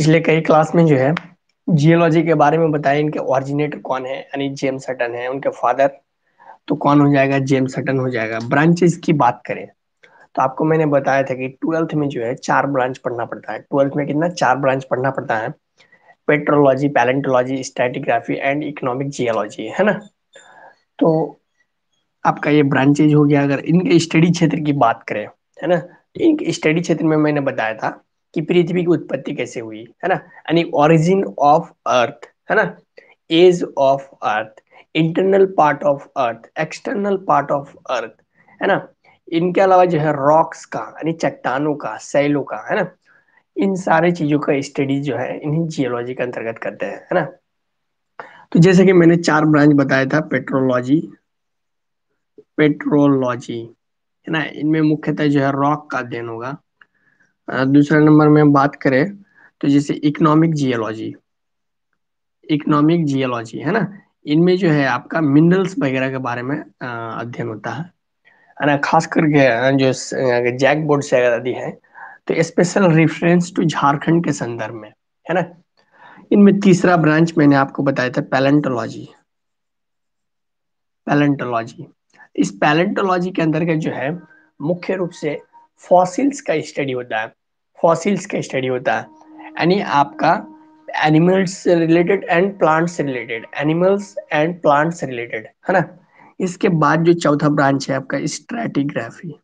पिछले कई क्लास में जो है जियोलॉजी के बारे में बताया इनके ऑरिजिनेटर कौन है यानी जेम्स सटन है उनके फादर तो कौन हो जाएगा जेम्स सटन हो जाएगा ब्रांचेस की बात करें तो आपको मैंने बताया था कि ट्वेल्थ में जो है चार ब्रांच पढ़ना पड़ता है ट्वेल्थ में कितना चार ब्रांच पढ़ना पड़ता है petrology palaeontology stratigraphy and economic geology है ना तो आपका ये ब्रांचेज हो गया अगर इनके स्टडी क्षेत्र की बात करें है ना तो इनके स्टडी क्षेत्र में मैंने बताया था कि पृथ्वी की उत्पत्ति कैसे हुई है ना यानी ओरिजिन ऑफ अर्थ है ना age of earth internal part of earth external part of earth है ना इनके अलावा जो है रॉक्स का यानी चट्टानों का सैलों का है ना इन सारे चीजों का स्टडी जो है इन्हें जियोलॉजी के अंतर्गत करते हैं है ना तो जैसे कि मैंने चार ब्रांच बताया था पेट्रोलॉजी पेट्रोलॉजी है ना इनमें मुख्यतः जो है रॉक का अध्ययन होगा दूसरा नंबर में बात करें तो जैसे इकोनॉमिक जियोलॉजी इकोनॉमिक जियोलॉजी है ना इनमें जो है आपका मिनरल्स वगैरह के बारे में अध्ययन होता है ना खास करके जो जैक बोर्ड से अगर है तो स्पेशल रेफरेंस टू झारखंड के संदर्भ में है ना इनमें तीसरा ब्रांच मैंने आपको बताया था पैलेंटोलॉजी पैलेंटोलॉजी इस पैलेंटोलॉजी के अंतर्गत जो है मुख्य रूप से फॉसिल्स का स्टडी होता है फॉसिल्स का स्टडी होता है यानी आपका एनिमल्स से रिलेटेड एंड प्लांट्स से रिलेटेड एनिमल्स एंड प्लांट्स से रिलेटेड है ना इसके बाद जो चौथा ब्रांच है आपका स्ट्रेटिग्राफी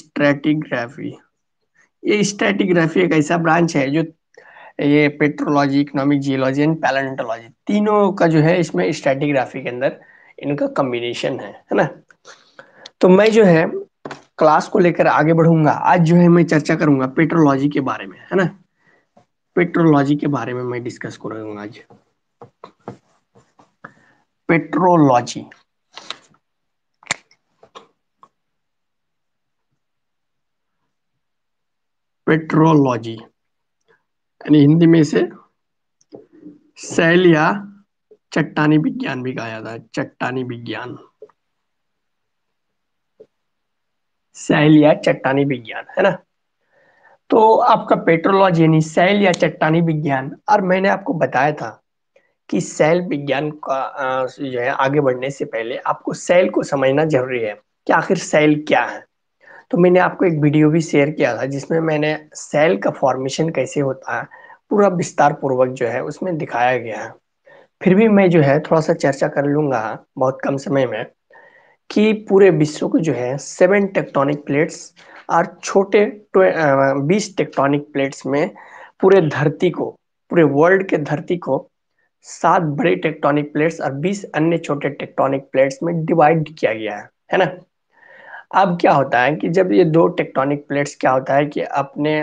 स्ट्रेटिग्राफी ये स्ट्रेटिग्राफी एक ऐसा ब्रांच है जो ये petrology economic geology and palaeontology तीनों का जो है इसमें स्ट्रेटिग्राफी के अंदर इनका कम्बिनेशन है है ना तो मैं जो है क्लास को लेकर आगे बढ़ूंगा आज जो है मैं चर्चा करूंगा पेट्रोलॉजी के बारे में है ना पेट्रोलॉजी के बारे में मैं डिस्कस करूंगा आज पेट्रोलॉजी पेट्रोलॉजी यानी हिंदी में इसे शैल या चट्टानी विज्ञान भी कहा जाता है चट्टानी विज्ञान सैल या चट्टानी विज्ञान है ना तो आपका पेट्रोलॉजी यानी सैल या चट्टानी विज्ञान और मैंने आपको बताया था कि सैल विज्ञान का जो है आगे बढ़ने से पहले आपको सैल को समझना जरूरी है कि आखिर सैल क्या है तो मैंने आपको एक वीडियो भी शेयर किया था जिसमें मैंने सेल का फॉर्मेशन कैसे होता है पूरा विस्तार पूर्वक जो है उसमें दिखाया गया है फिर भी मैं जो है थोड़ा सा चर्चा कर लूंगा बहुत कम समय में कि पूरे विश्व को जो है सेवन टेक्टोनिक प्लेट्स और छोटे बीस टेक्टोनिक प्लेट्स में पूरे धरती को पूरे वर्ल्ड के धरती को सात बड़े टेक्टोनिक प्लेट्स और बीस अन्य छोटे टेक्टोनिक प्लेट्स में डिवाइड किया गया है है ना अब क्या होता है कि जब ये दो टेक्टोनिक प्लेट्स क्या होता है कि अपने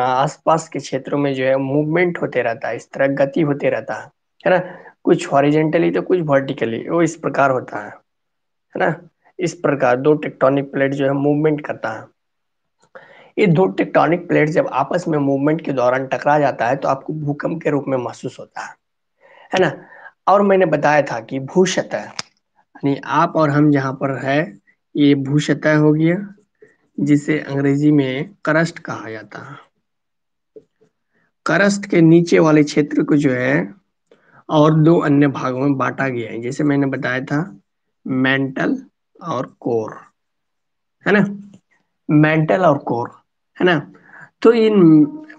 आसपास के क्षेत्रों में जो है मूवमेंट होते रहता है इस तरह गति होते रहता है है ना कुछ हॉरिजेंटली तो कुछ वर्टिकली वो इस प्रकार होता है है ना इस प्रकार दो टेक्टोनिक प्लेट जो है मूवमेंट करता है ये दो टेक्टोनिक प्लेट जब आपस में मूवमेंट के दौरान टकरा जाता है तो आपको भूकंप के रूप में महसूस होता है है ना और मैंने बताया था कि सतह यानी आप और हम जहाँ पर है ये सतह हो गया जिसे अंग्रेजी में करस्ट कहा जाता है करस्ट के नीचे वाले क्षेत्र को जो है और दो अन्य भागों में बांटा गया है जैसे मैंने बताया था मेंटल और कोर है ना मेंटल और कोर है ना तो इन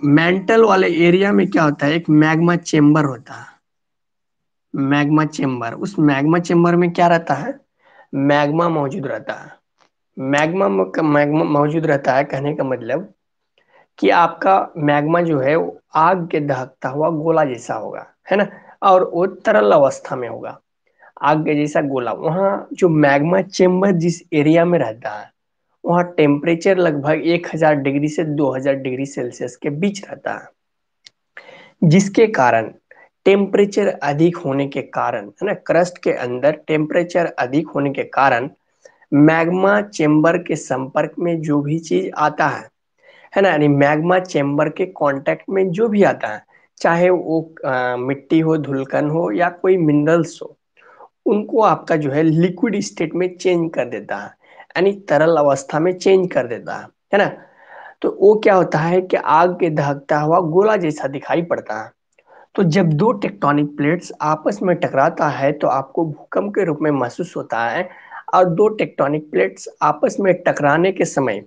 मेंटल वाले एरिया में क्या होता है एक मैग्मा चेम्बर होता है मैग्मा चेम्बर उस मैग्मा चेम्बर में क्या रहता है मैग्मा मौजूद रहता है मैग्मा मैग्मा मौजूद रहता है कहने का मतलब कि आपका मैग्मा जो है आग के दहकता हुआ गोला जैसा होगा है ना और वो तरल अवस्था में होगा आग जैसा गोला वहाँ जो मैग्मा चेम्बर जिस एरिया में रहता है वहाँ टेम्परेचर लगभग 1000 डिग्री से 2000 डिग्री सेल्सियस के बीच रहता है जिसके कारण टेम्परेचर अधिक होने के कारण है ना क्रस्ट के अंदर टेम्परेचर अधिक होने के कारण मैग्मा चेम्बर के संपर्क में जो भी चीज आता है है ना यानी मैग्मा चेम्बर के कांटेक्ट में जो भी आता है चाहे वो आ, मिट्टी हो धुलकन हो या कोई मिनरल्स हो उनको आपका जो है लिक्विड स्टेट में चेंज कर देता है यानी तरल अवस्था में चेंज कर देता है है ना तो वो क्या होता है कि आग के दहकता हुआ गोला जैसा दिखाई पड़ता है तो जब दो टेक्टोनिक प्लेट्स आपस में टकराता है तो आपको भूकंप के रूप में महसूस होता है और दो टेक्टोनिक प्लेट्स आपस में टकराने के समय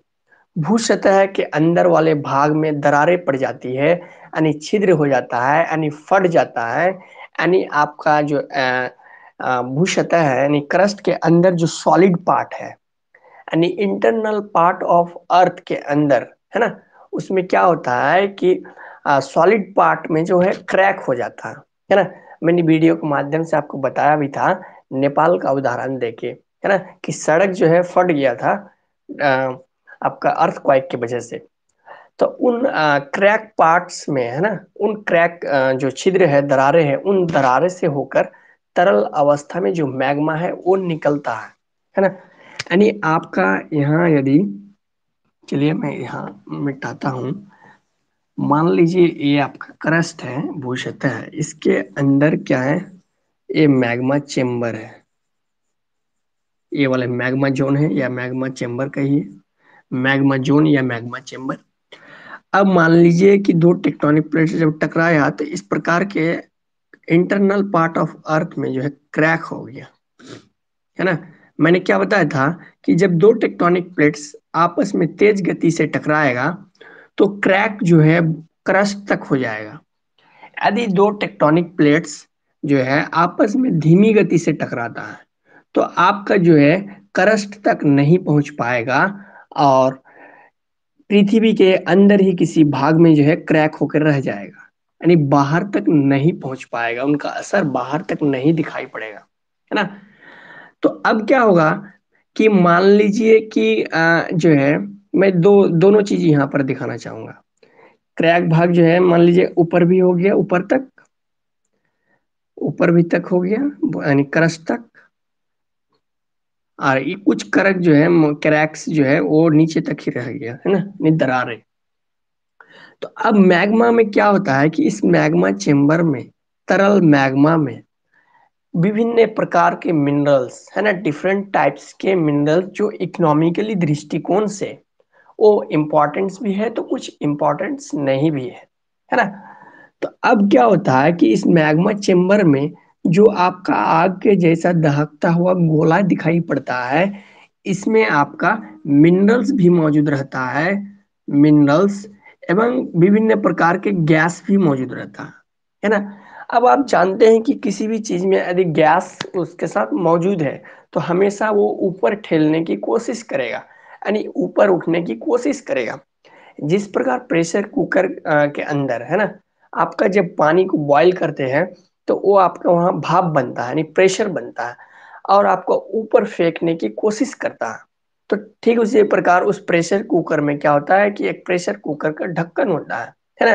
भू सतह के अंदर वाले भाग में दरारें पड़ जाती है यानी छिद्र हो जाता है यानी फट जाता है यानी आपका जो आ, भूसतह है यानी क्रस्ट के अंदर जो सॉलिड पार्ट है यानी इंटरनल पार्ट ऑफ अर्थ के अंदर है ना उसमें क्या होता है कि सॉलिड पार्ट में जो है क्रैक हो जाता है ना मैंने वीडियो के माध्यम से आपको बताया भी था नेपाल का उदाहरण देके है ना कि सड़क जो है फट गया था आ, आपका अर्थ क्वाइक की वजह से तो उन आ, क्रैक पार्ट्स में है ना उन क्रैक आ, जो छिद्र है दरारे हैं उन दरारे से होकर तरल अवस्था में जो मैग्मा है वो निकलता है है ना यानी आपका यहाँ यदि चलिए मैं यहाँ मिटाता हूँ मान लीजिए ये आपका क्रस्ट है भूषत है इसके अंदर क्या है ये मैग्मा चेम्बर है ये वाले मैग्मा जोन है या मैग्मा चेम्बर कहिए मैग्मा जोन या मैग्मा चेम्बर अब मान लीजिए कि दो टेक्टोनिक प्लेट जब टकराया तो इस प्रकार के इंटरनल पार्ट ऑफ अर्थ में जो है क्रैक हो गया है ना मैंने क्या बताया था कि जब दो टेक्टोनिक प्लेट्स आपस में तेज गति से टकराएगा तो क्रैक जो है क्रस्ट तक हो जाएगा यदि दो टेक्टोनिक प्लेट्स जो है आपस में धीमी गति से टकराता है तो आपका जो है करस्ट तक नहीं पहुंच पाएगा और पृथ्वी के अंदर ही किसी भाग में जो है क्रैक होकर रह जाएगा यानी बाहर तक नहीं पहुंच पाएगा उनका असर बाहर तक नहीं दिखाई पड़ेगा है ना तो अब क्या होगा कि मान लीजिए कि जो है मैं दो दोनों चीज यहाँ पर दिखाना चाहूंगा क्रैक भाग जो है मान लीजिए ऊपर भी हो गया ऊपर तक ऊपर भी तक हो गया यानी क्रश तक और ये कुछ करक जो है क्रैक्स जो है वो नीचे तक ही रह गया है ना दरारे तो अब मैग्मा में क्या होता है कि इस मैग्मा चेम्बर में तरल मैग्मा में विभिन्न प्रकार के मिनरल्स है ना डिफरेंट टाइप्स के मिनरल्स जो इकोनॉमिकली दृष्टिकोण से वो इम्पोर्टेंट्स भी है तो कुछ इम्पोर्टेंट्स नहीं भी है है ना तो अब क्या होता है कि इस मैग्मा चेम्बर में जो आपका आग के जैसा दहकता हुआ गोला दिखाई पड़ता है इसमें आपका मिनरल्स भी मौजूद रहता है मिनरल्स एवं विभिन्न प्रकार के गैस भी मौजूद रहता है है ना अब आप जानते हैं कि किसी भी चीज में यदि गैस उसके साथ मौजूद है तो हमेशा वो ऊपर ठेलने की कोशिश करेगा यानी ऊपर उठने की कोशिश करेगा जिस प्रकार प्रेशर कुकर के अंदर है ना आपका जब पानी को बॉईल करते हैं तो वो आपका वहाँ भाप बनता है यानी प्रेशर बनता है और आपको ऊपर फेंकने की कोशिश करता है तो ठीक उसी प्रकार उस प्रेशर कुकर में क्या होता है कि एक प्रेशर कुकर का ढक्कन होता है है ना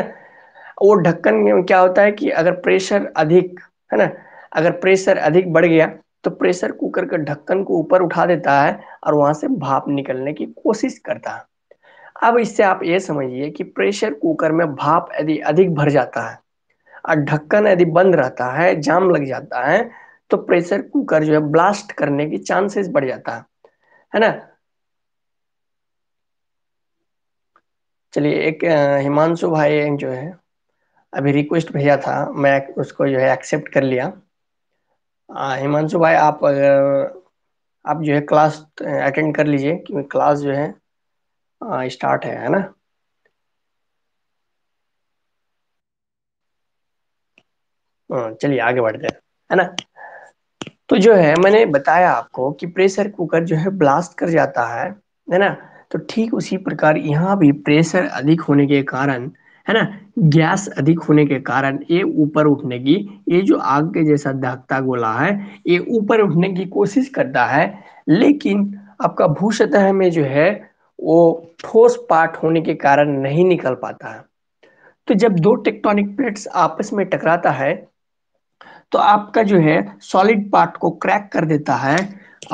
वो ढक्कन में क्या होता है कि अगर प्रेशर अधिक है ना अगर प्रेशर अधिक बढ़ गया तो प्रेशर कुकर का ढक्कन को ऊपर उठा देता है और वहां से भाप निकलने की कोशिश करता है अब इससे आप ये समझिए कि प्रेशर कुकर में भाप यदि अधिक भर जाता है और ढक्कन यदि बंद रहता है जाम लग जाता है तो प्रेशर कुकर जो है ब्लास्ट करने की चांसेस बढ़ जाता है है ना चलिए एक हिमांशु भाई जो है अभी रिक्वेस्ट भेजा था मैं उसको जो है एक्सेप्ट कर लिया हिमांशु भाई आप अगर आप जो है क्लास अटेंड कर लीजिए क्योंकि क्लास जो है स्टार्ट है है ना चलिए आगे बढ़ते हैं है ना तो जो है मैंने बताया आपको कि प्रेशर कुकर जो है ब्लास्ट कर जाता है है ना तो ठीक उसी प्रकार यहाँ भी प्रेशर अधिक होने के कारण है ना गैस अधिक होने के कारण ये ऊपर उठने की ये जो आग के जैसा दहकता गोला है ये ऊपर उठने की कोशिश करता है लेकिन आपका भू सतह में जो है वो ठोस पार्ट होने के कारण नहीं निकल पाता है तो जब दो टेक्टोनिक प्लेट्स आपस में टकराता है तो आपका जो है सॉलिड पार्ट को क्रैक कर देता है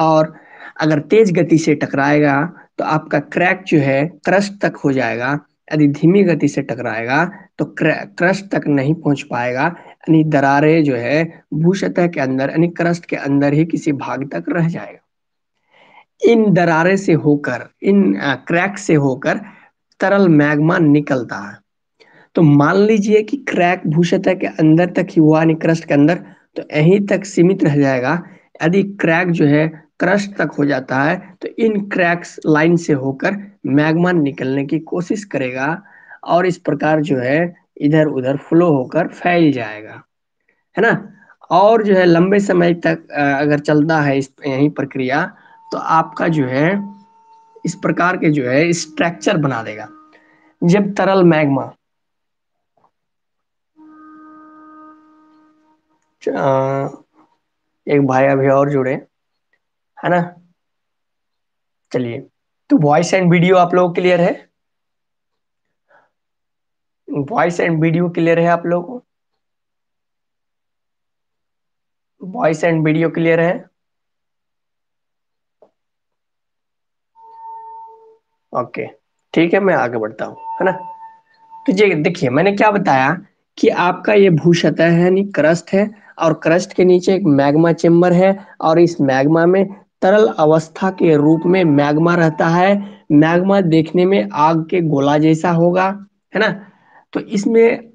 और अगर तेज गति से टकराएगा तो आपका क्रैक जो है क्रस्ट तक हो जाएगा यदि धीमी गति से टकराएगा तो क्रस्ट तक नहीं पहुंच पाएगा यानी दरारे जो है भूसतह के अंदर यानी क्रस्ट के अंदर ही किसी भाग तक रह जाएगा इन दरारे से होकर इन क्रैक से होकर तरल मैग्मा निकलता है तो मान लीजिए कि क्रैक भूसतह के अंदर तक ही हुआ यानी क्रस्ट के अंदर तो यहीं तक सीमित रह जाएगा यदि क्रैक जो है क्रस्ट तक हो जाता है तो इन क्रैक्स लाइन से होकर मैग्मा निकलने की कोशिश करेगा और इस प्रकार जो है इधर उधर फ्लो होकर फैल जाएगा है ना और जो है लंबे समय तक अगर चलता है इस यही प्रक्रिया तो आपका जो है इस प्रकार के जो है स्ट्रक्चर बना देगा जब तरल मैग्मा एक भाई अभी और जुड़े है ना चलिए तो वॉइस एंड वीडियो आप लोगों क्लियर है वॉइस एंड वीडियो क्लियर है आप लोगों को voice and video clear okay ओके ठीक है मैं आगे बढ़ता हूँ है ना तो ये देखिए मैंने क्या बताया कि आपका ये भू सतह है नहीं क्रस्ट है और क्रस्ट के नीचे एक मैग्मा चेम्बर है और इस मैग्मा में तरल अवस्था के रूप में मैग्मा रहता है मैग्मा देखने में आग के गोला जैसा होगा है ना तो इसमें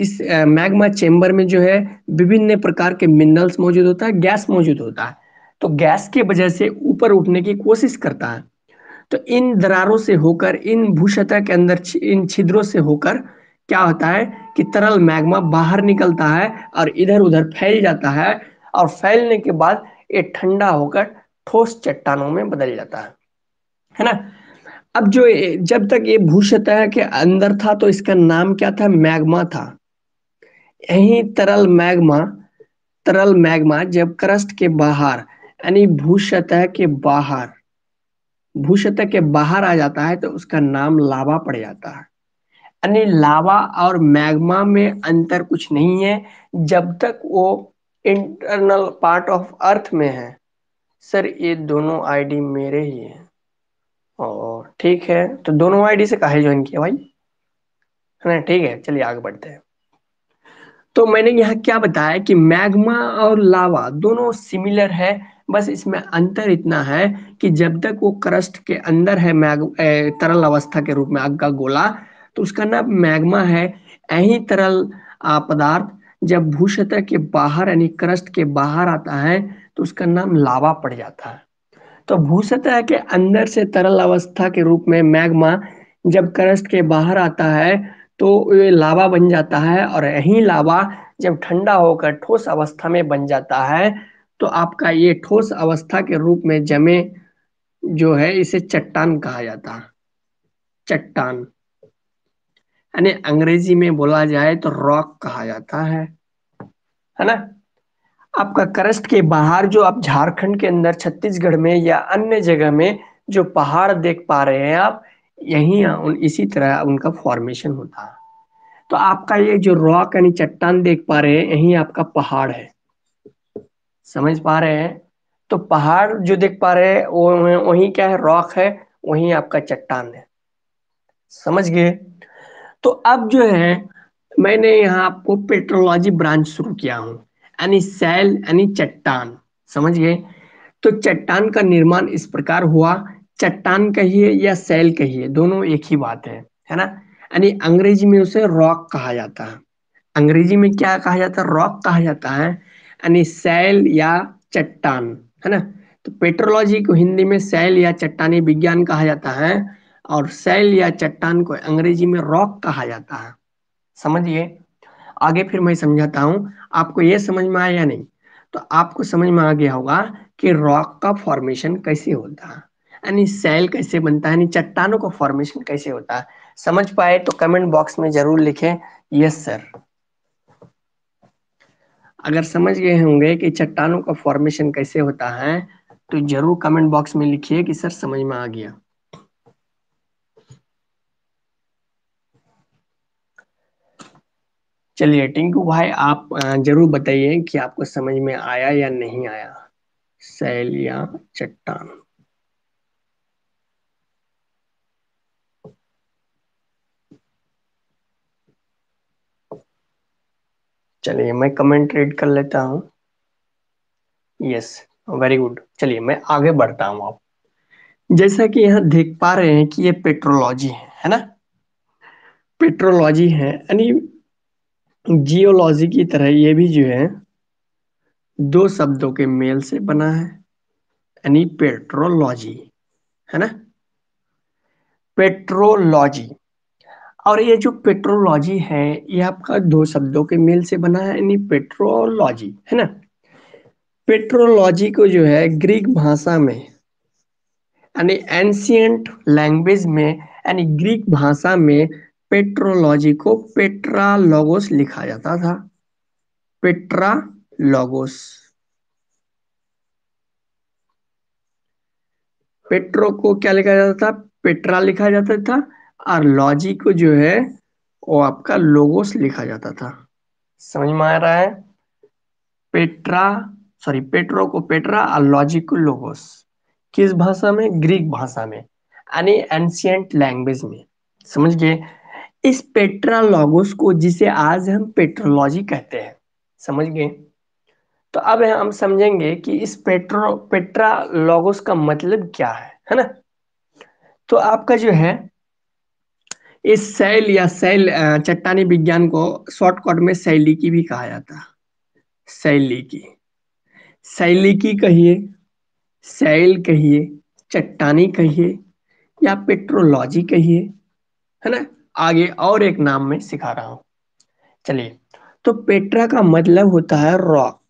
इस मैग्मा चेम्बर में जो है विभिन्न प्रकार के मिनरल्स मौजूद होता है गैस मौजूद होता है तो गैस के वजह से ऊपर उठने की कोशिश करता है तो इन दरारों से होकर इन भूसतह के अंदर इन छिद्रों से होकर क्या होता है कि तरल मैग्मा बाहर निकलता है और इधर उधर फैल जाता है और फैलने के बाद ये ठंडा होकर ठोस चट्टानों में बदल जाता है है ना अब जो जब तक ये सतह के अंदर था तो इसका नाम क्या था मैग्मा था यही तरल मैग्मा तरल मैग्मा जब क्रस्ट के बाहर यानी सतह के बाहर सतह के बाहर आ जाता है तो उसका नाम लावा पड़ जाता है यानी लावा और मैग्मा में अंतर कुछ नहीं है जब तक वो इंटरनल पार्ट ऑफ अर्थ में है सर ये दोनों आईडी मेरे ही है और ठीक है तो दोनों आईडी से काहे ज्वाइन किया भाई है ना ठीक है चलिए आगे बढ़ते हैं तो मैंने यहाँ क्या बताया कि मैग्मा और लावा दोनों सिमिलर है बस इसमें अंतर इतना है कि जब तक वो क्रस्ट के अंदर है मैग तरल अवस्था के रूप में आग का गोला तो उसका नाम मैग्मा है यही तरल पदार्थ जब भूसतह के बाहर यानी क्रस्ट के बाहर आता है तो उसका नाम लावा पड़ जाता है तो भूसतह के अंदर से तरल अवस्था के रूप में मैग्मा जब क्रस्ट के बाहर आता है तो ये लावा बन जाता है और यही लावा जब ठंडा होकर ठोस अवस्था में बन जाता है तो आपका ये ठोस अवस्था के रूप में जमे जो है इसे चट्टान कहा जाता है चट्टान यानी अंग्रेजी में बोला जाए तो रॉक कहा जाता है है ना आपका करस्ट के बाहर जो आप झारखंड के अंदर छत्तीसगढ़ में या अन्य जगह में जो पहाड़ देख पा रहे हैं आप यही उन इसी तरह उनका फॉर्मेशन होता है तो आपका ये जो रॉक यानी चट्टान देख पा रहे हैं यही आपका पहाड़ है समझ पा रहे हैं तो पहाड़ जो देख पा रहे हैं वो वही क्या है रॉक है वही आपका चट्टान है समझ गए तो अब जो है मैंने यहाँ आपको पेट्रोलॉजी ब्रांच शुरू किया हूँ यानी सैल यानी चट्टान समझ गए तो चट्टान का निर्माण इस प्रकार हुआ चट्टान कहिए या सैल कहिए दोनों एक ही बात है है ना यानी अंग्रेजी में उसे रॉक कहा जाता है अंग्रेजी में क्या कहा जाता है रॉक कहा जाता है यानी सैल या चट्टान है ना तो पेट्रोलॉजी को हिंदी में सैल या चट्टानी विज्ञान कहा जाता है और सैल या चट्टान को अंग्रेजी में रॉक कहा जाता है समझिए आगे फिर मैं समझाता हूँ आपको ये समझ में आया नहीं तो आपको समझ में आ गया होगा कि रॉक का फॉर्मेशन कैसे होता है यानी सेल कैसे बनता है यानी चट्टानों का फॉर्मेशन कैसे होता है समझ पाए तो कमेंट बॉक्स में जरूर लिखें यस सर अगर समझ गए होंगे कि चट्टानों का फॉर्मेशन कैसे होता है तो जरूर कमेंट बॉक्स में लिखिए कि सर समझ में आ गया चलिए टिंकू भाई आप जरूर बताइए कि आपको समझ में आया या नहीं आया सैल या चट्टान चलिए मैं कमेंट रीड कर लेता हूँ यस वेरी गुड चलिए मैं आगे बढ़ता हूँ आप जैसा कि यहाँ देख पा रहे हैं कि ये पेट्रोलॉजी है है ना पेट्रोलॉजी है यानी जियोलॉजी की तरह ये भी जो है दो शब्दों के मेल से बना है यानी पेट्रोलॉजी है ना पेट्रोलॉजी और ये जो पेट्रोलॉजी है ये आपका दो शब्दों के मेल से बना है यानी पेट्रोलॉजी है ना पेट्रोलॉजी को जो है ग्रीक भाषा में यानी एंशियंट लैंग्वेज में यानी ग्रीक भाषा में पेट्रोलॉजी को पेट्रालॉगोस लिखा जाता था पेट्रालॉगोस पेट्रो को क्या लिखा जाता था पेट्रा लिखा जाता था और लॉजी को जो है वो आपका लोगोस लिखा जाता था समझ में आ रहा है पेट्रा सॉरी पेट्रो को पेट्रा और लॉजी को लोगोस किस भाषा में ग्रीक भाषा में यानी एंशियंट लैंग्वेज में समझ गए इस पेट्रालॉगोस को जिसे आज हम पेट्रोलॉजी कहते हैं समझ गए तो अब हम समझेंगे कि इस पेट्रो पेट्रालॉगोस का मतलब क्या है है ना तो आपका जो है इस सेल या सेल चट्टानी विज्ञान को शॉर्टकट में की भी कहा जाता है शैलिकी की कहिए सेल कहिए चट्टानी कहिए या पेट्रोलॉजी कहिए है ना आगे और एक नाम में सिखा रहा हूं चलिए तो पेट्रा का मतलब होता है रॉक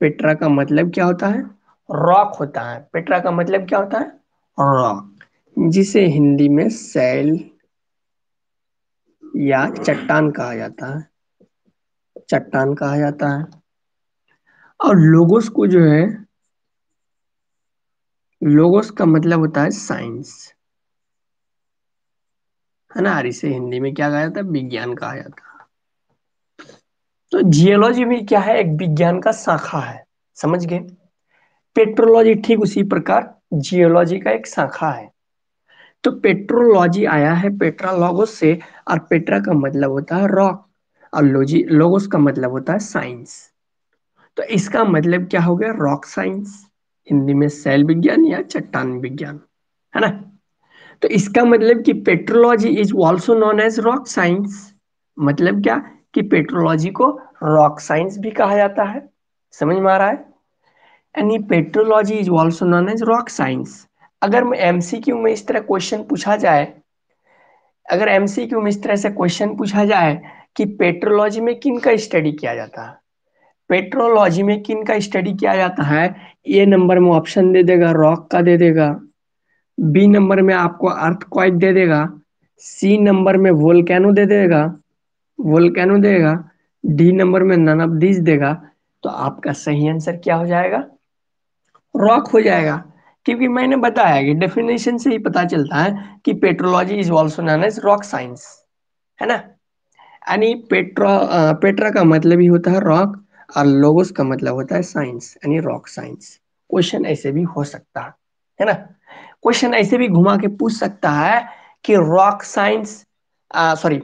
पेट्रा का मतलब क्या होता है रॉक होता है पेट्रा का मतलब क्या होता है रॉक जिसे हिंदी में सैल या चट्टान कहा जाता है चट्टान कहा जाता है और लोगोस को जो है लोगोस का मतलब होता है साइंस है ना इसे हिंदी में क्या कहा जाता है विज्ञान कहा जाता है तो जियोलॉजी भी क्या है एक विज्ञान का शाखा है समझ गए पेट्रोलॉजी ठीक उसी प्रकार जियोलॉजी का एक शाखा है तो पेट्रोलॉजी आया है पेट्रा लॉगोस से और पेट्रा का मतलब होता है रॉक और लॉजी लोगोस का मतलब होता है साइंस तो इसका मतलब क्या हो गया रॉक साइंस हिंदी में शैल विज्ञान या चट्टान विज्ञान है ना तो इसका मतलब कि petrology is also known as rock science मतलब क्या कि पेट्रोलॉजी को रॉक साइंस भी कहा जाता है समझ में आ रहा है यानी petrology is also known as rock science अगर एम सी क्यू में इस तरह क्वेश्चन पूछा जाए अगर एम सी क्यू में इस तरह से क्वेश्चन पूछा जाए कि पेट्रोलॉजी में किन का स्टडी किया जाता है पेट्रोलॉजी में किन का स्टडी किया जाता है ए नंबर में ऑप्शन दे देगा रॉक का दे देगा बी नंबर में आपको अर्थ क्वाइट दे देगा सी नंबर में वोल्केनो दे देगा वोल्केनो देगा डी नंबर में नन ऑफ दीज देगा तो आपका सही आंसर क्या हो जाएगा रॉक हो जाएगा क्योंकि मैंने बताया कि डेफिनेशन से ही पता चलता है कि petrology is also known as rock science है ना यानी पेट्रो पेट्रा का मतलब ही होता है रॉक और लोगोस का मतलब होता है साइंस यानी रॉक साइंस क्वेश्चन ऐसे भी हो सकता है ना क्वेश्चन ऐसे भी घुमा के पूछ सकता है कि रॉक साइंस सॉरी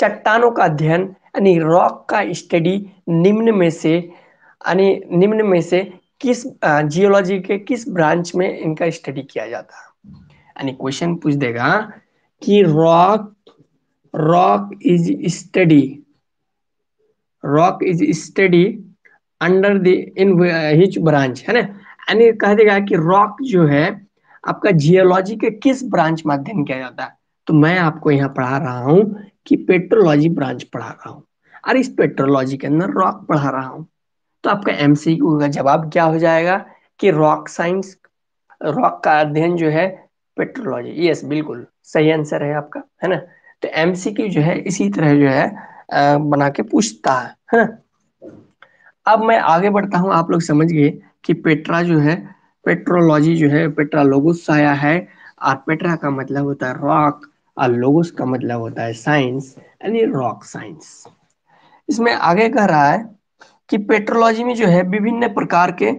चट्टानों का अध्ययन यानी रॉक का स्टडी निम्न में से यानी निम्न में से किस जियोलॉजी के किस ब्रांच में इनका स्टडी किया जाता है यानी क्वेश्चन पूछ देगा कि rock rock is study rock is study under the in which branch है ना यानी कह देगा कि रॉक जो है आपका जियोलॉजी के किस ब्रांच में अध्ययन किया जाता है तो मैं आपको यहाँ पढ़ा रहा हूँ कि पेट्रोलॉजी ब्रांच पढ़ा रहा हूँ और इस पेट्रोलॉजी के अंदर रॉक पढ़ा रहा हूँ तो आपका एमसीक्यू का जवाब क्या हो जाएगा कि रॉक साइंस रॉक का अध्ययन जो है पेट्रोलॉजी यस बिल्कुल सही आंसर है आपका है ना तो एमसीक्यू जो है इसी तरह जो है बना के पूछता है है ना अब मैं आगे बढ़ता हूँ आप लोग समझ गए कि पेट्रा जो है पेट्रोलॉजी जो है पेट्रालोगस से आया है और पेट्रा का मतलब होता है रॉक और लोगोस का मतलब होता है साइंस यानी रॉक साइंस इसमें आगे कह रहा है कि पेट्रोलॉजी में जो है विभिन्न प्रकार के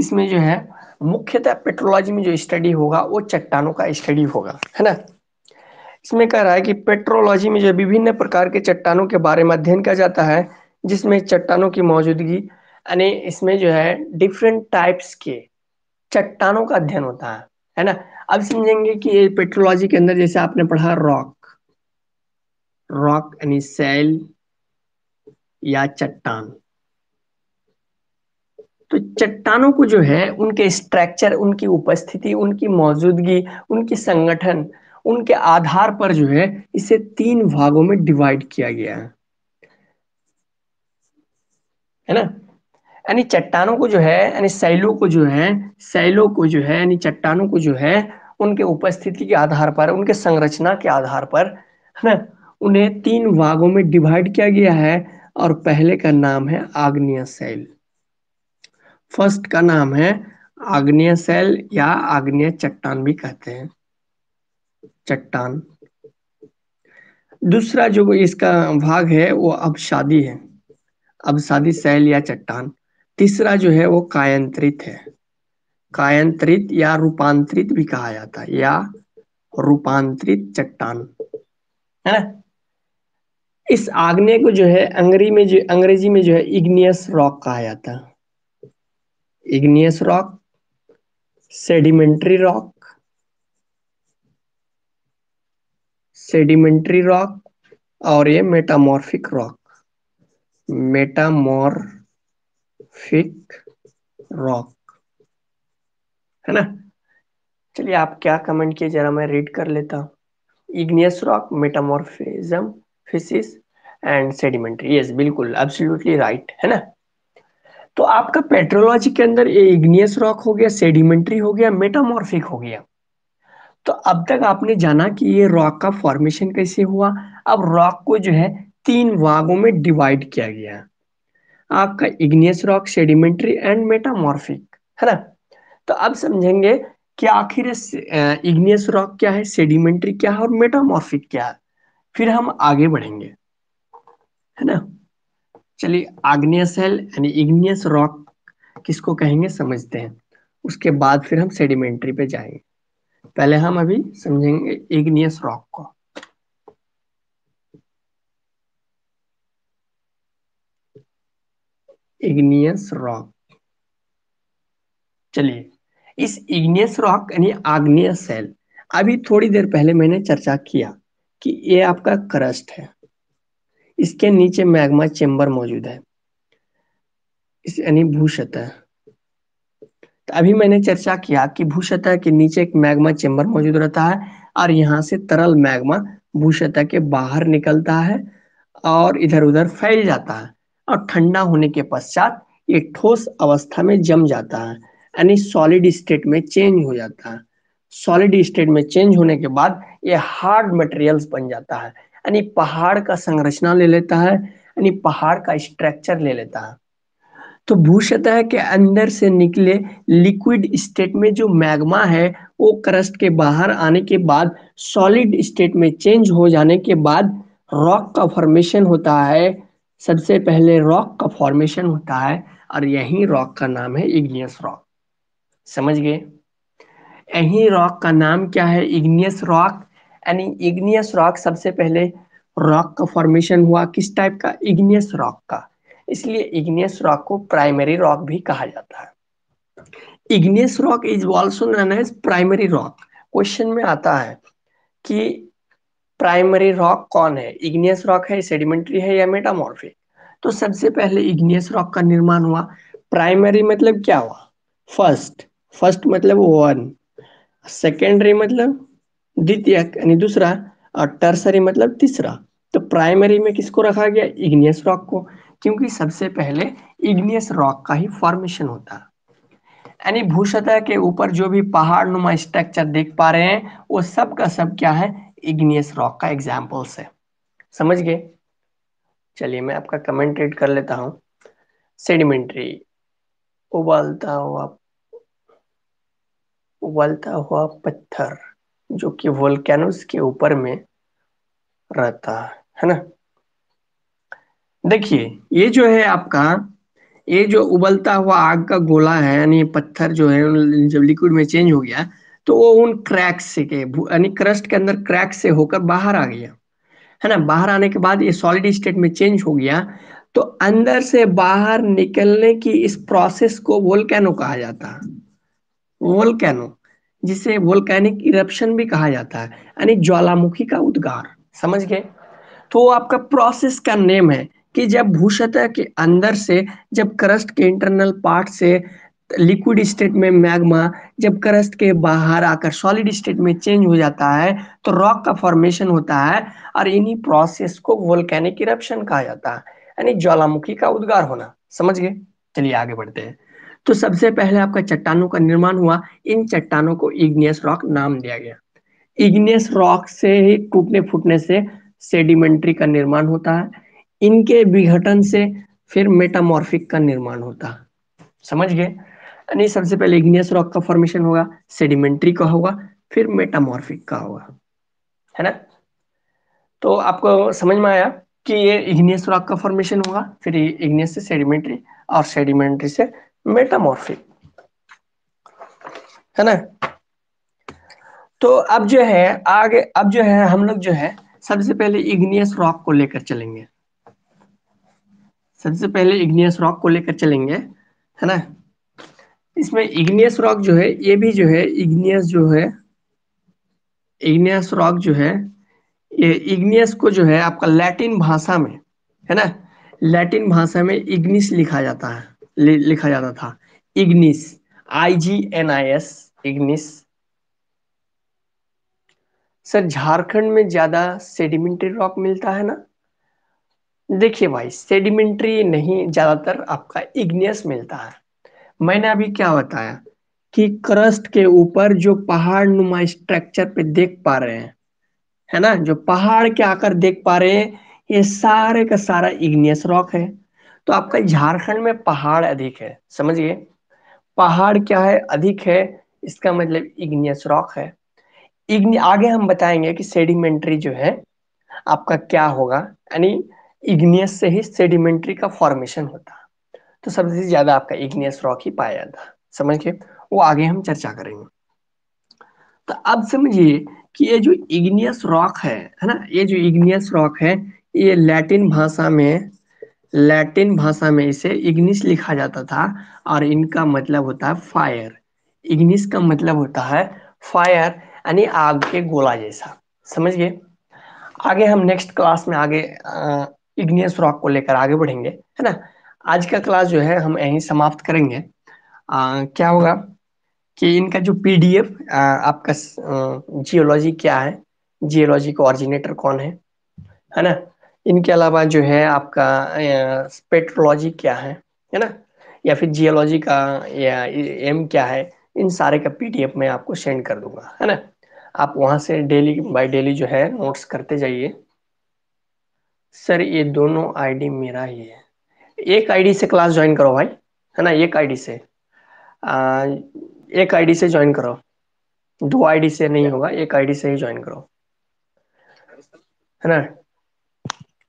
इसमें जो है मुख्यतः पेट्रोलॉजी में जो स्टडी होगा वो चट्टानों का स्टडी होगा है ना इसमें कह रहा है कि पेट्रोलॉजी में जो विभिन्न प्रकार के चट्टानों के बारे में अध्ययन किया जाता है जिसमें चट्टानों की मौजूदगी यानी इसमें जो है डिफरेंट टाइप्स के चट्टानों का अध्ययन होता है है ना अब समझेंगे कि पेट्रोलॉजी के अंदर जैसे आपने पढ़ा रॉक रॉक यानी सेल या चट्टान तो चट्टानों को जो है उनके स्ट्रक्चर उनकी उपस्थिति उनकी मौजूदगी उनकी संगठन उनके आधार पर जो है इसे तीन भागों में डिवाइड किया गया है है ना यानी चट्टानों को जो है यानी सैलों को जो है सैलों को जो है यानी चट्टानों को जो है उनके उपस्थिति के आधार पर उनके संरचना के आधार पर है ना उन्हें तीन भागों में डिवाइड किया गया है और पहले का नाम है आग्नेय शैल फर्स्ट का नाम है आग्नेय शैल या आग्नेय चट्टान भी कहते हैं चट्टान दूसरा जो इसका भाग है वो अब शादी है अब शादी शैल या चट्टान तीसरा जो है वो कायंत्रित है कायंत्रित या रूपांतरित भी कहा जाता है या रूपांतरित चट्टान है ना इस आग्नेय को जो है अंग्रेजी में जो अंग्रेजी में जो है इग्नियस रॉक कहा जाता है igneous rock sedimentary rock sedimentary rock और ये metamorphic rock metamorphic rock है ना चलिए आप क्या कमेंट किए जरा मैं रीड कर लेता हूँ इग्नियस रॉक मेटामॉर्फिज्म फिसिस एंड सेडिमेंट्री यस बिल्कुल एब्सोल्युटली राइट है ना तो आपका पेट्रोलॉजी के अंदर ये इग्नियस रॉक हो गया सेडिमेंट्री हो गया मेटामॉर्फिक हो गया तो अब तक आपने जाना कि ये रॉक का फॉर्मेशन कैसे हुआ अब रॉक को जो है तीन भागों में डिवाइड किया गया आपका igneous rock sedimentary and metamorphic है ना तो अब समझेंगे कि आखिर इग्नियस रॉक क्या है सेडिमेंट्री क्या है और मेटामॉर्फिक क्या है फिर हम आगे बढ़ेंगे है ना चलिए आग्नियस हेल यानी इग्नियस रॉक किसको कहेंगे समझते हैं उसके बाद फिर हम सेडिमेंट्री पे जाएंगे पहले हम अभी समझेंगे इग्नियस रॉक को इग्नियस रॉक चलिए इस इग्नियस रॉक यानी आग्नेय सेल अभी थोड़ी देर पहले मैंने चर्चा किया कि ये आपका क्रस्ट है इसके नीचे मैग्मा चेम्बर मौजूद है इस यानी भूसतह तो अभी मैंने चर्चा किया कि भूसतह के नीचे एक मैग्मा चेम्बर मौजूद रहता है और यहाँ से तरल मैग्मा भूसतह के बाहर निकलता है और इधर उधर फैल जाता है और ठंडा होने के पश्चात ये ठोस अवस्था में जम जाता है यानी सॉलिड स्टेट में चेंज हो जाता है सॉलिड स्टेट में चेंज होने के बाद ये हार्ड मटेरियल्स बन जाता है यानी पहाड़ का संरचना ले लेता है यानी पहाड़ का स्ट्रक्चर ले लेता है तो सतह के अंदर से निकले लिक्विड स्टेट में जो मैग्मा है वो क्रस्ट के बाहर आने के बाद सॉलिड स्टेट में चेंज हो जाने के बाद रॉक का फॉर्मेशन होता है सबसे पहले रॉक का फॉर्मेशन होता है और यही रॉक का नाम है इग्नियस रॉक समझ गए यही रॉक का नाम क्या है इग्नियस रॉक यानी इग्नियस रॉक सबसे पहले रॉक का फॉर्मेशन हुआ किस टाइप का इग्नियस रॉक का इसलिए इग्नियस रॉक को प्राइमरी रॉक भी कहा जाता है igneous rock is also known as primary rock question में आता है कि प्राइमरी रॉक कौन है इग्नियस रॉक है सेडिमेंट्री है या मेटामॉर्फिक तो सबसे पहले इग्नियस रॉक का निर्माण हुआ प्राइमरी मतलब क्या हुआ फर्स्ट फर्स्ट मतलब वन सेकेंडरी मतलब द्वितीय यानी दूसरा और टर्सरी मतलब तीसरा तो प्राइमरी में किसको रखा गया इग्नियस रॉक को क्योंकि सबसे पहले इग्नियस रॉक का ही फॉर्मेशन होता यानी भूसतह के ऊपर जो भी पहाड़ नुमा स्ट्रक्चर देख पा रहे हैं वो सब का सब क्या है इग्नियस रॉक का एग्जाम्पल्स है समझ गए चलिए मैं आपका कमेंट रेड कर लेता हूँ सेडिमेंट्री उबालता हुआ उबलता हुआ पत्थर जो कि वोल्केनोस के ऊपर में रहता है ना देखिए ये जो है आपका ये जो उबलता हुआ आग का गोला है यानी पत्थर जो है जब लिक्विड में चेंज हो गया तो वो उन क्रैक से के यानी क्रस्ट के अंदर क्रैक से होकर बाहर आ गया है ना बाहर आने के बाद ये सॉलिड स्टेट में चेंज हो गया तो अंदर से बाहर निकलने की इस प्रोसेस को वोल्केनो कहा जाता है वोल्केनो जिसे वोल्केनिक इरप्शन भी कहा जाता है यानी ज्वालामुखी का उद्गार समझ गए तो आपका प्रोसेस का नेम है कि जब भूषतः के अंदर से जब क्रस्ट के इंटरनल पार्ट से लिक्विड स्टेट में मैग्मा जब क्रस्ट के बाहर आकर सॉलिड स्टेट में चेंज हो जाता है तो रॉक का फॉर्मेशन होता है और इन्हीं प्रोसेस को वोल्केनिक इरप्शन कहा जाता है यानी ज्वालामुखी का उद्गार होना समझ गए चलिए आगे बढ़ते हैं तो सबसे पहले आपका चट्टानों का निर्माण हुआ इन चट्टानों को इग्नियस रॉक नाम दिया गया इग्नियस रॉक से ही टूटने फूटने से सेडिमेंट्री का निर्माण होता है इनके विघटन से फिर मेटामॉर्फिक का निर्माण होता है समझ गए यानी सबसे पहले इग्नियस रॉक का फॉर्मेशन होगा सेडिमेंट्री का होगा फिर मेटामॉर्फिक का होगा है ना तो आपको समझ में आया कि ये इग्नियस रॉक का फॉर्मेशन होगा फिर इग्नियस से सेडिमेंट्री और सेडिमेंट्री से मेटामॉर्फिक है ना तो अब जो है आगे अब जो है हम लोग जो है सबसे पहले इग्नियस रॉक को लेकर चलेंगे सबसे पहले इग्नियस रॉक को लेकर चलेंगे है ना इसमें इग्नियस रॉक जो है ये भी जो है इग्नियस जो है इग्नियस रॉक जो है ये इग्नियस को जो है आपका लैटिन भाषा में है ना लैटिन भाषा में इग्निस लिखा जाता है लि, लिखा जाता था इग्निस I G N I S इग्निस सर झारखंड में ज्यादा सेडिमेंट्री रॉक मिलता है ना देखिए भाई सेडिमेंट्री नहीं ज्यादातर आपका इग्नियस मिलता है मैंने अभी क्या बताया कि क्रस्ट के ऊपर जो पहाड़ नुमा स्ट्रक्चर पे देख पा रहे हैं है ना जो पहाड़ के आकर देख पा रहे हैं ये सारे का सारा इग्नियस रॉक है तो आपका झारखंड में पहाड़ अधिक है समझिए पहाड़ क्या है अधिक है इसका मतलब इग्नियस रॉक है इग्नि आगे हम बताएंगे कि सेडिमेंट्री जो है आपका क्या होगा यानी इग्नियस से ही सेडिमेंट्री का फॉर्मेशन होता है तो सबसे ज्यादा आपका इग्नियस रॉक ही पाया जाता है समझ के वो आगे हम चर्चा करेंगे तो अब समझिए कि ये जो इग्नियस रॉक है है ना ये जो इग्नियस रॉक है ये लैटिन भाषा में लैटिन भाषा में इसे इग्निस लिखा जाता था और इनका मतलब होता है फायर इग्निस का मतलब होता है फायर यानी आग के गोला जैसा समझ गए आगे हम नेक्स्ट क्लास में आगे इग्नियस रॉक को लेकर आगे बढ़ेंगे है ना आज का क्लास जो है हम यहीं समाप्त करेंगे आ, क्या होगा कि इनका जो पीडीएफ आपका जियोलॉजी क्या है जियोलॉजी का ऑरिजिनेटर कौन है है ना इनके अलावा जो है आपका पेट्रोलॉजी क्या है है ना या फिर जियोलॉजी का या एम क्या है इन सारे का पीडीएफ मैं आपको सेंड कर दूंगा है ना आप वहां से डेली बाय डेली जो है नोट्स करते जाइए सर ये दोनों आईडी मेरा ही है एक आईडी से क्लास ज्वाइन करो भाई है ना एक आईडी से आ, एक आईडी से ज्वाइन करो दो आईडी से नहीं होगा एक आईडी से ही ज्वाइन करो है ना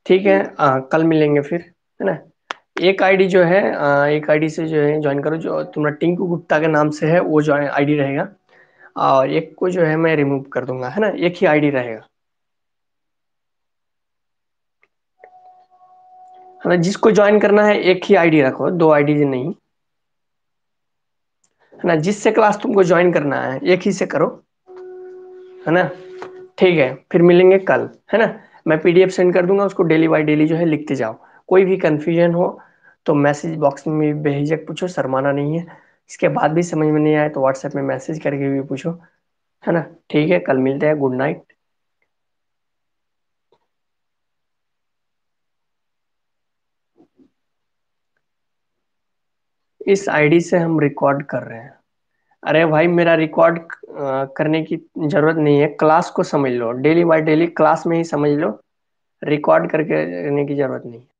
ठीक है आ, कल मिलेंगे फिर है ना एक आईडी जो है आ, एक आईडी से जो है ज्वाइन करो जो तुम्हारा टिंकू गुप्ता के नाम से है वो जो आईडी रहेगा और एक को जो है मैं रिमूव कर दूंगा है ना एक ही आईडी रहेगा हमें मतलब जिसको ज्वाइन करना है एक ही आईडी रखो दो आईडी नहीं है ना जिससे क्लास तुमको ज्वाइन करना है एक ही से करो है ना ठीक है फिर मिलेंगे कल है ना मैं पीडीएफ सेंड कर दूंगा उसको डेली बाई डेली जो है लिखते जाओ कोई भी कन्फ्यूजन हो तो मैसेज बॉक्स में बेहिजक पूछो शर्माना नहीं है इसके बाद भी समझ में नहीं आए तो व्हाट्सएप में मैसेज करके भी पूछो है ना ठीक है कल मिलते हैं गुड नाइट इस आईडी से हम रिकॉर्ड कर रहे हैं अरे भाई मेरा रिकॉर्ड करने की जरूरत नहीं है क्लास को समझ लो डेली बाय डेली क्लास में ही समझ लो रिकॉर्ड करके करने की जरूरत नहीं